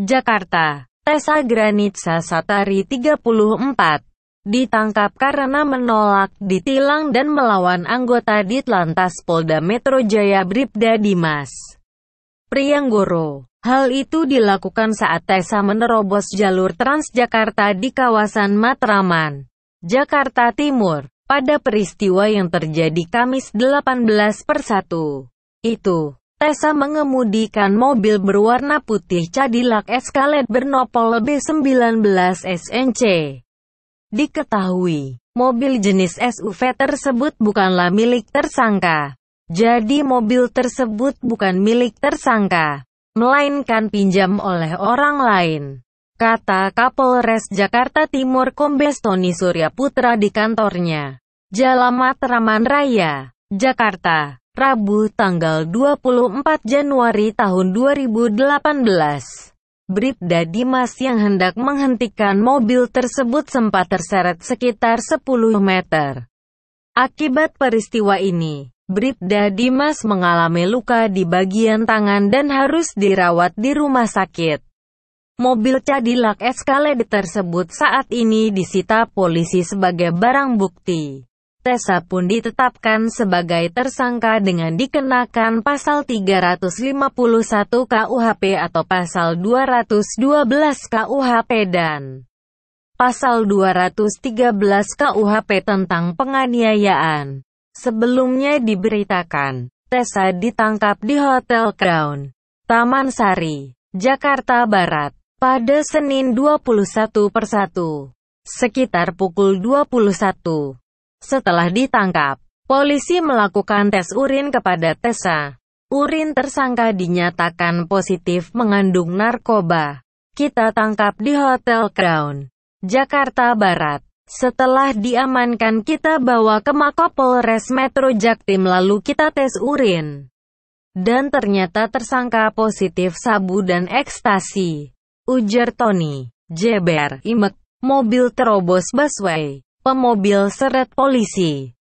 Jakarta. Tessa Granitsa Satari 34 ditangkap karena menolak ditilang dan melawan anggota Ditlantas Polda Metro Jaya Bribda Dimas Prianggoro. Hal itu dilakukan saat Tessa menerobos jalur Transjakarta di kawasan Matraman, Jakarta Timur, pada peristiwa yang terjadi Kamis 18 persatu. Itu, Tessa mengemudikan mobil berwarna putih Cadillac Escalade bernopol B19 SNC. Diketahui, mobil jenis SUV tersebut bukanlah milik tersangka. Jadi mobil tersebut bukan milik tersangka, melainkan pinjam oleh orang lain. Kata Kapolres Jakarta Timur Kombes Tony Surya Putra di kantornya. Jalamat Matraman Raya, Jakarta. Rabu tanggal 24 Januari tahun 2018. Bribda Dimas yang hendak menghentikan mobil tersebut sempat terseret sekitar 10 meter. Akibat peristiwa ini, Bribda Dimas mengalami luka di bagian tangan dan harus dirawat di rumah sakit. Mobil Cadillac Escalade tersebut saat ini disita polisi sebagai barang bukti. Tessa pun ditetapkan sebagai tersangka dengan dikenakan pasal 351 KUHP atau pasal 212 KUHP dan pasal 213 KUHP tentang penganiayaan. Sebelumnya diberitakan, Tessa ditangkap di Hotel Crown, Taman Sari, Jakarta Barat, pada Senin 21 persatu, sekitar pukul 21. Setelah ditangkap, polisi melakukan tes urin kepada Tessa. Urin tersangka dinyatakan positif mengandung narkoba. Kita tangkap di Hotel Crown, Jakarta Barat. Setelah diamankan kita bawa ke Makopolres Metro Jaktim lalu kita tes urin. Dan ternyata tersangka positif sabu dan ekstasi. Ujar Tony, Jeber, Imek, mobil terobos busway pemobil seret polisi.